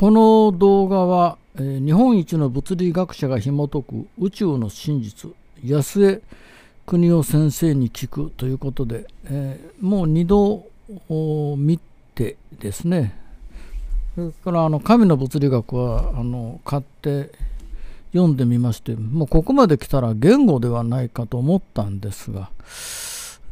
この動画は、えー、日本一の物理学者が紐解く宇宙の真実安江国夫先生に聞くということで、えー、もう2度見てですねそれからあの神の物理学はあの買って読んでみましてもうここまで来たら言語ではないかと思ったんですが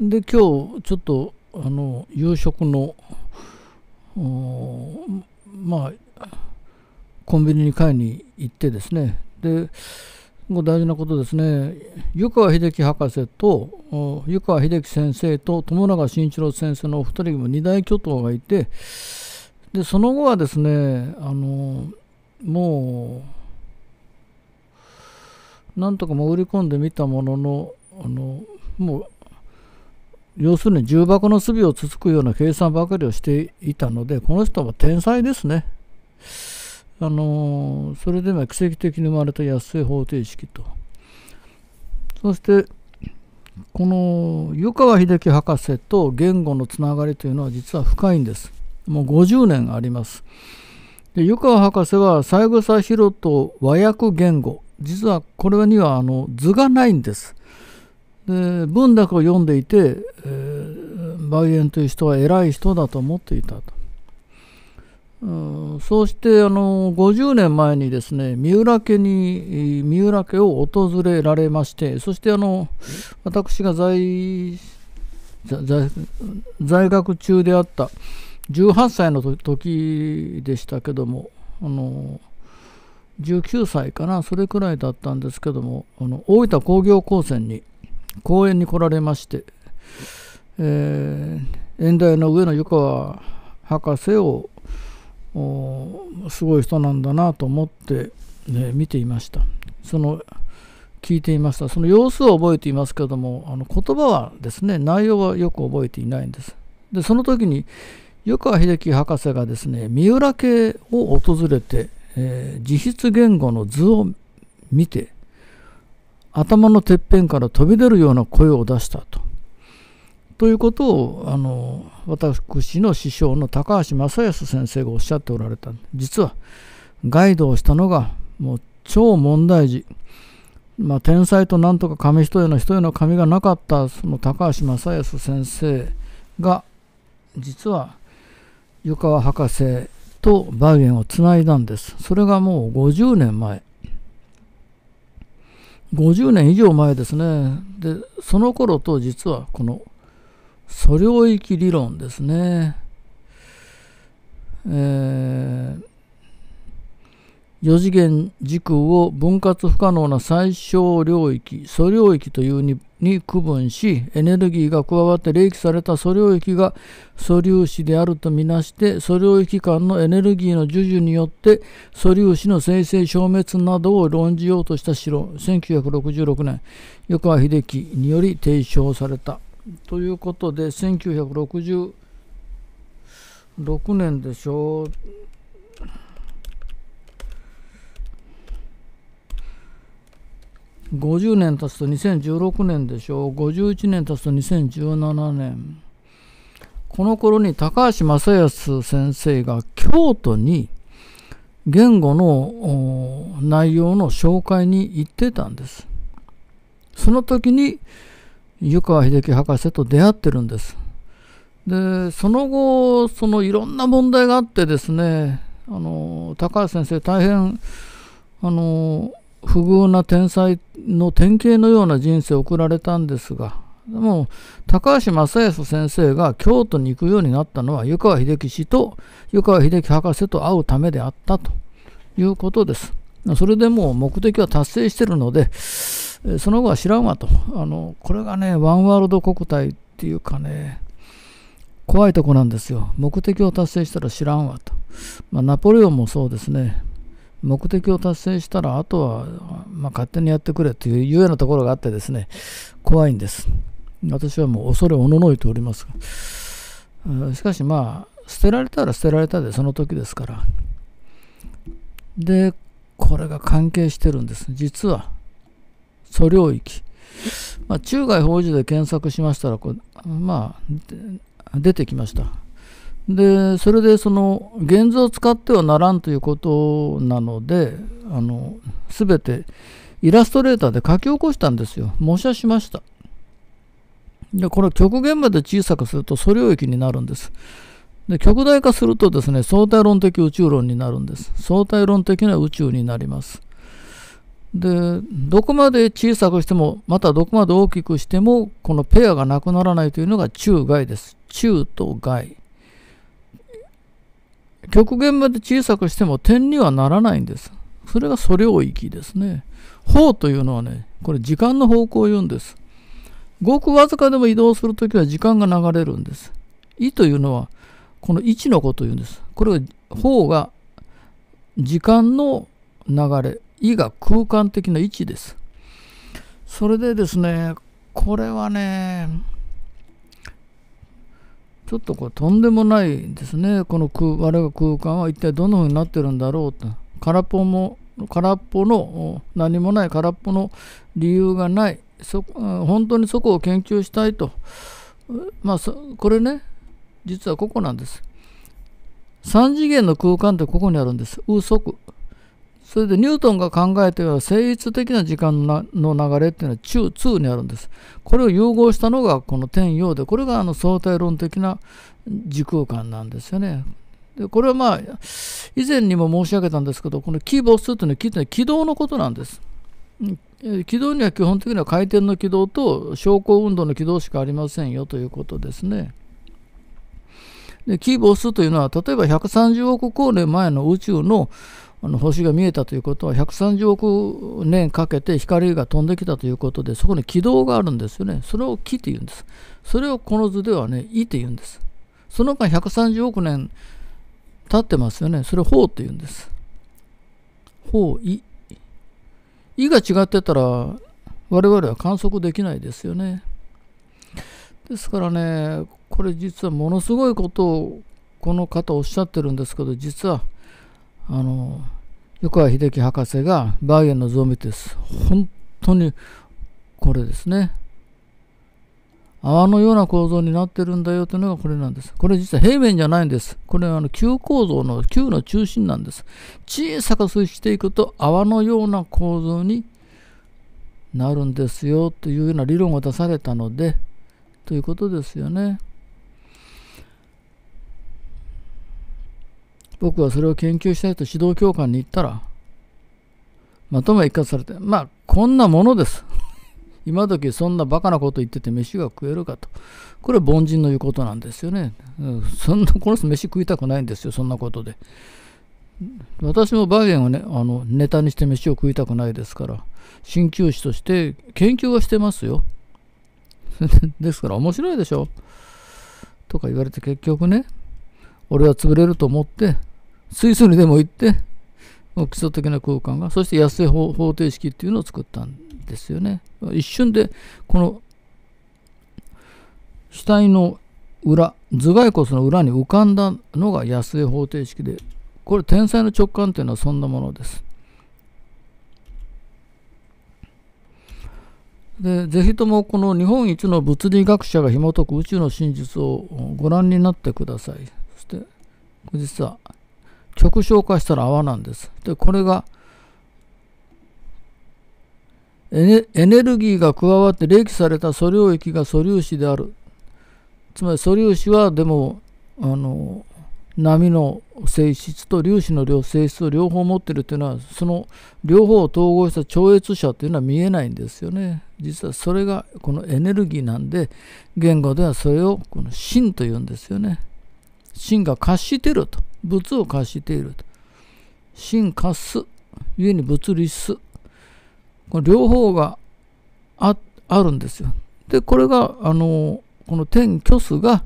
で今日ちょっとあの夕食のまあ、コンビニに買いに行ってですね、で、もう大事なことですね、湯川秀樹博士と湯川秀樹先生と友永慎一郎先生のお二人にも二大巨頭がいて、で、その後はですね、あの、もう、なんとか潜り込んでみたものの、あの、もう要するに重箱の隅をつつくような計算ばかりをしていたのでこの人は天才ですね。あのそれで今奇跡的に生まれた安い方程式とそしてこの湯川秀樹博士と言語のつながりというのは実は深いんですもう50年ありますで湯川博士は三枝博と和訳言語実はこれにはあの図がないんですで文楽を読んでいて、えー、梅園という人は偉い人だと思っていたと、うん、そうしてあの50年前にですね三浦家に三浦家を訪れられましてそしてあの私が在在学中であった18歳の時でしたけどもあの19歳かなそれくらいだったんですけどもあの大分工業高専に公園に来られまして、えー、演題の上の湯川博士をすごい人なんだなと思って、ね、見ていましたその聞いていましたその様子を覚えていますけどもあの言葉はですね内容はよく覚えていないんですでその時に湯川秀樹博士がですね三浦家を訪れて、えー、自筆言語の図を見て頭のてっぺんから飛び出るような声を出したと。ということをあの私の師匠の高橋正康先生がおっしゃっておられた実はガイドをしたのがもう超問題児、まあ、天才となんとか紙一重の一重の紙がなかったその高橋正康先生が実は湯川博士とバイエンをつないだんですそれがもう50年前50年以上前ですね。で、その頃と実はこの素領域理論ですね。えー、4次元時空を分割不可能な最小領域、素領域というにに区分しエネルギーが加わって冷気された素領域が素粒子であるとみなして素領域間のエネルギーの授受によって素粒子の生成消滅などを論じようとした資論1966年横川秀樹により提唱されたということで1966年でしょう50年経つと2016年でしょう51年経つと2017年この頃に高橋正康先生が京都に言語の内容の紹介に行ってたんですその時に湯川秀樹博士と出会ってるんですでその後そのいろんな問題があってですねあの高橋先生大変あの不遇な天才の典型のような人生を送られたんですが、でも、高橋正康先生が京都に行くようになったのは、湯川秀樹氏と湯川秀樹博士と会うためであったということです。それでもう目的は達成してるので、その後は知らんわと。あの、これがね、ワンワールド国体っていうかね、怖いとこなんですよ。目的を達成したら知らんわと。まあ、ナポレオンもそうですね。目的を達成したら、あとは、まあ、勝手にやってくれというようなところがあってですね、怖いんです。私はもう恐れおののいておりますが。しかしまあ、捨てられたら捨てられたでその時ですから。で、これが関係してるんです。実は、素領域。まあ、中外法事で検索しましたらこう、まあ、出てきました。でそれでその現像を使ってはならんということなのであの全てイラストレーターで書き起こしたんですよ模写しましたでこれ極限まで小さくすると素領域になるんですで極大化するとですね相対論的宇宙論になるんです相対論的な宇宙になりますでどこまで小さくしてもまたどこまで大きくしてもこのペアがなくならないというのが中外です中と外極限まで小さくしても点にはならないんです。それが素領域ですね。法というのはね、これ時間の方向を言うんです。ごくわずかでも移動するときは時間が流れるんです。意というのは、この位置のことを言うんです。これは法が時間の流れ、意が空間的な位置です。それでですね、これはね、ちょっとこれとんでもないですね。この空我が空間は一体どのうになってるんだろうと。空っぽも空っぽの何もない空っぽの理由がないそ本当にそこを研究したいとまあこれね実はここなんです3次元の空間ってここにあるんですウソクそれでニュートンが考えたような静一的な時間の流れっていうのは中通にあるんです。これを融合したのがこの天陽でこれがあの相対論的な時空間なんですよね。でこれはまあ以前にも申し上げたんですけどこのキーボスというのは軌軌道のことなんです。軌道には基本的には回転の軌道と昇降運動の軌道しかありませんよということですね。でキーボスというのは例えば130億光年前の宇宙のあの星が見えたということは130億年かけて光が飛んできたということでそこに軌道があるんですよねそれを木って言うんですそれをこの図ではね「い」って言うんですその間130億年経ってますよねそれを「ほとって言うんです「方」「い」「い」が違ってたら我々は観測できないですよねですからねこれ実はものすごいことをこの方おっしゃってるんですけど実は「あの湯川秀樹博士が「バイエンのゾンビ」です本当にこれですね泡のような構造になってるんだよというのがこれなんです。これ実は平面じゃないんです。これはあの球構造の球の中心なんです。小さくしていくと泡のような構造になるんですよというような理論が出されたのでということですよね。僕はそれを研究したいと指導教官に言ったら、まとも一括されて、まあ、こんなものです。今時そんなバカなこと言ってて飯が食えるかと。これ凡人の言うことなんですよね。そんな、この人飯食いたくないんですよ、そんなことで。私もバイデンをね、あの、ネタにして飯を食いたくないですから、鍼灸師として研究はしてますよ。ですから面白いでしょ。とか言われて結局ね、俺は潰れると思って水素にでも行って基礎的な空間がそして野生方程式っていうのを作ったんですよね一瞬でこの死体の裏頭蓋骨の裏に浮かんだのが野生方程式でこれ天才の直感というのはそんなものですでぜひともこの日本一の物理学者が紐解く宇宙の真実をご覧になってくださいそして実は極小化したら泡なんです。で、これがエネ、エネルギーが加わって冷気された素領液が素粒子である。つまり素粒子はでも、あの、波の性質と粒子の量性質を両方持ってるっていうのはその両方を統合した超越者っていうのは見えないんですよね実はそれがこのエネルギーなんで言語ではそれをこの真というんですよね真が貸してると物を貸していると。真貸す、故に物理す。この両方があるんですよ。で、これが、あの、この天虚数が、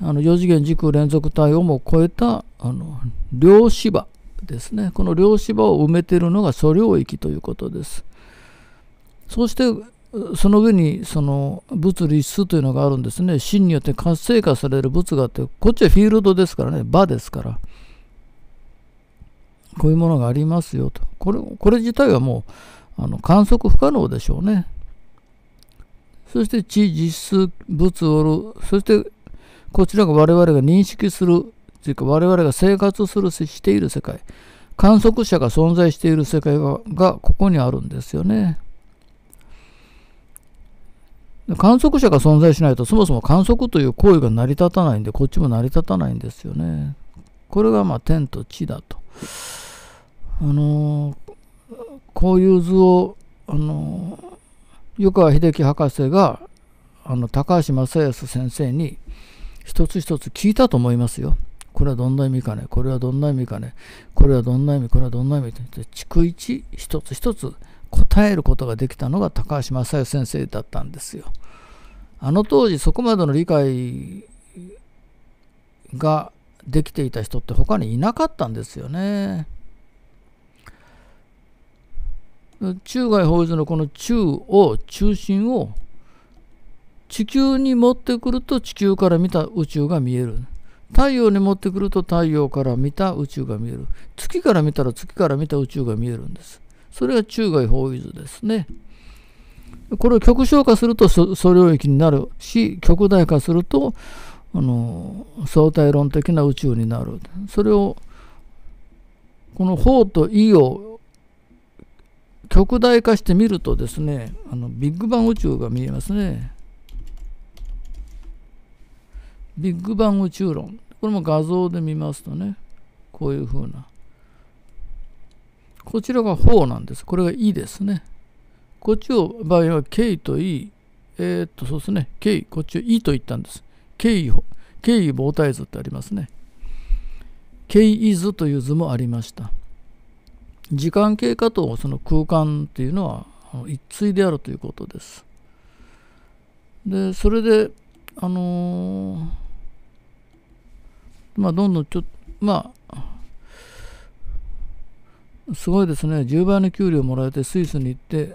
あの4次元時空連続体をも超えたあの量子場ですね。この量子場を埋めているのが素領域ということです。そしてその上にその物理質というのがあるんですね。芯によって活性化される物があって、こっちはフィールドですからね、場ですから。こういうものがありますよと。これこれ自体はもうあの観測不可能でしょうね。そして地実質、物をる、そしてこちらが我々が認識するというか我々が生活するしている世界観測者が存在している世界がここにあるんですよね。観測者が存在しないとそもそも観測という行為が成り立たないんでこっちも成り立たないんですよね。これがまあ天と地だと。あのこういう図を、あの湯川秀樹博士があの高橋正康先生に一つ一つ聞いたと思いますよ。これはどんな意味かねこれはどんな意味かねこれはどんな意味これはどんな意味って逐一一つ一つ答えることができたのが高橋正代先生だったんですよ。あの当時そこまでの理解ができていた人って他にいなかったんですよね。中外法律のこの中を中心を地球に持ってくると地球から見た宇宙が見える。太陽に持ってくると太陽から見た宇宙が見える。月から見たら月から見た宇宙が見えるんです。それが中外包囲図ですね。これを極小化すると素領域になるし、極大化すると、あの相対論的な宇宙になる。それを、この法と意を極大化してみるとですね、あのビッグバン宇宙が見えますね。ビッグバン宇宙論。これも画像で見ますとね、こういうふうな。こちらが4なんです。これが E ですね。こっちを場合は K と E、えー、っと、そうですね。K、こっちを E と言ったんです。K、K 膨体図ってありますね。K イ図という図もありました。時間経過とその空間っていうのは一対であるということです。で、それで、あのー、まあ、どんどんちょっと、まあ、すごいですね。10倍の給料もらえてスイスに行って、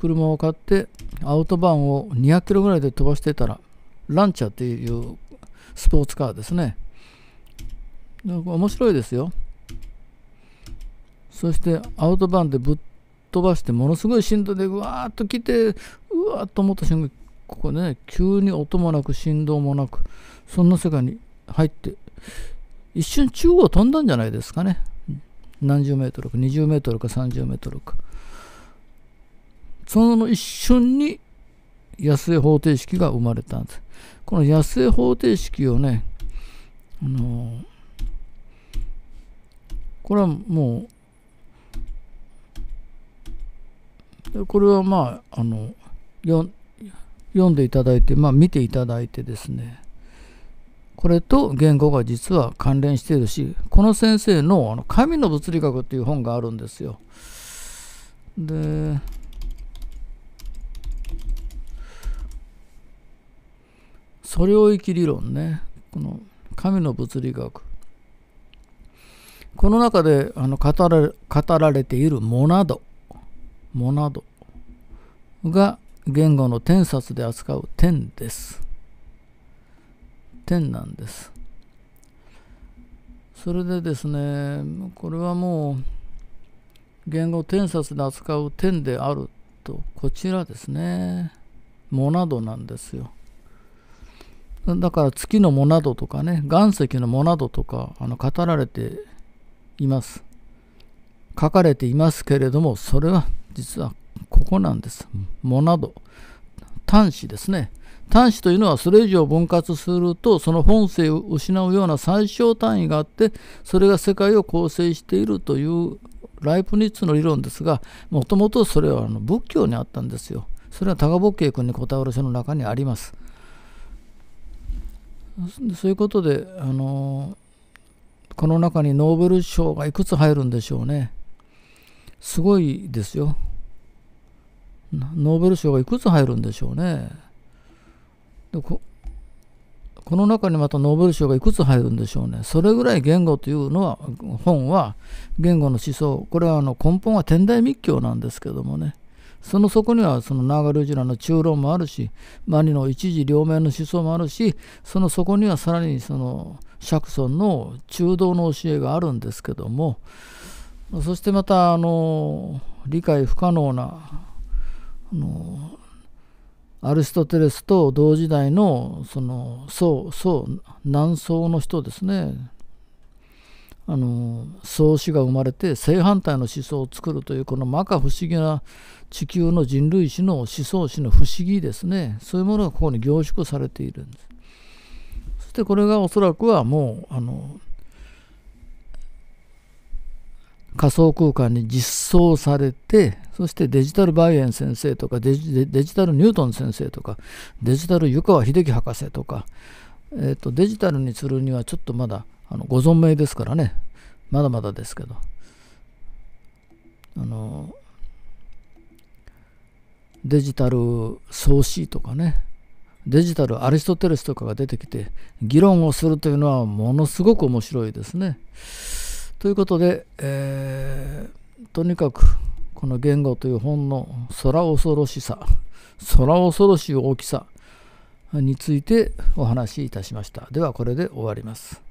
車を買って、アウトバーンを200キロぐらいで飛ばしてたら、ランチャーっていうスポーツカーですね。面白いですよ。そしてアウトバーンでぶっ飛ばしてものすごい振動でうわーっと来てうわーっと思った瞬間ここね急に音もなく振動もなくそんな世界に入って一瞬中央飛んだんじゃないですかね。何十メートルか、20メートルか30メートルか。その一瞬に野生方程式が生まれたんです。この野生方程式をね、あのー、これはもう、これはまあ、あの、読んでいただいて、まあ見ていただいてですね、これと言語が実は関連しているしこの先生のあの「神の物理学」っていう本があるんですよ。で素領域理論ねこの神の物理学この中であの語られ語られているモナドモナドが言語の天札で扱う天です。点なんです。それでですね、これはもう言語転札で扱う点であると、こちらですね、モナドなんですよ。だから月のモナドとかね、岩石のモナドとかあの語られています。書かれていますけれども、それは実はここなんです。モナド。端子ですね。端子というのはそれ以上分割するとその本性を失うような最小単位があってそれが世界を構成しているというライプニッツの理論ですがもともとそれはあの仏教にあったんですよ。それは多ボケイ君にこたわる書の中にあります。そういうことであのこの中にノーベル賞がいくつ入るんでしょうね。すごいですよ。ノーベル賞がいくつ入るんでしょうね。でここの中にまたノーベル賞がいくつ入るんでしょうね。それぐらい言語というのは、本は言語の思想、これはあの根本は天台密教なんですけどもね、そのそこにはそのナーガルジュラの中論もあるし、マニの一時両面の思想もあるし、そのそこにはさらにその釈尊の中道の教えがあるんですけども、そしてまたあの理解不可能なあのアリストテレスと同時代のその宋宋南宋の人ですねあの宋氏が生まれて正反対の思想を作るというこの摩訶不思議な地球の人類史の思想史の不思議ですねそういうものがここに凝縮されているんですそしてこれがおそらくはもうあの仮想空間に実装されてそしてデジタルバイエン先生とかデジタルニュートン先生とかデジタル湯川秀樹博士とか、えーと、とデジタルにするにはちょっとまだあのご存命ですからねまだまだですけどあのデジタル創始とかねデジタルアリストテレスとかが出てきて議論をするというのはものすごく面白いですね。ということで、えー、とにかくこの言語という本の空恐ろしさ、空恐ろしい大きさについてお話しいたしました。ではこれで終わります。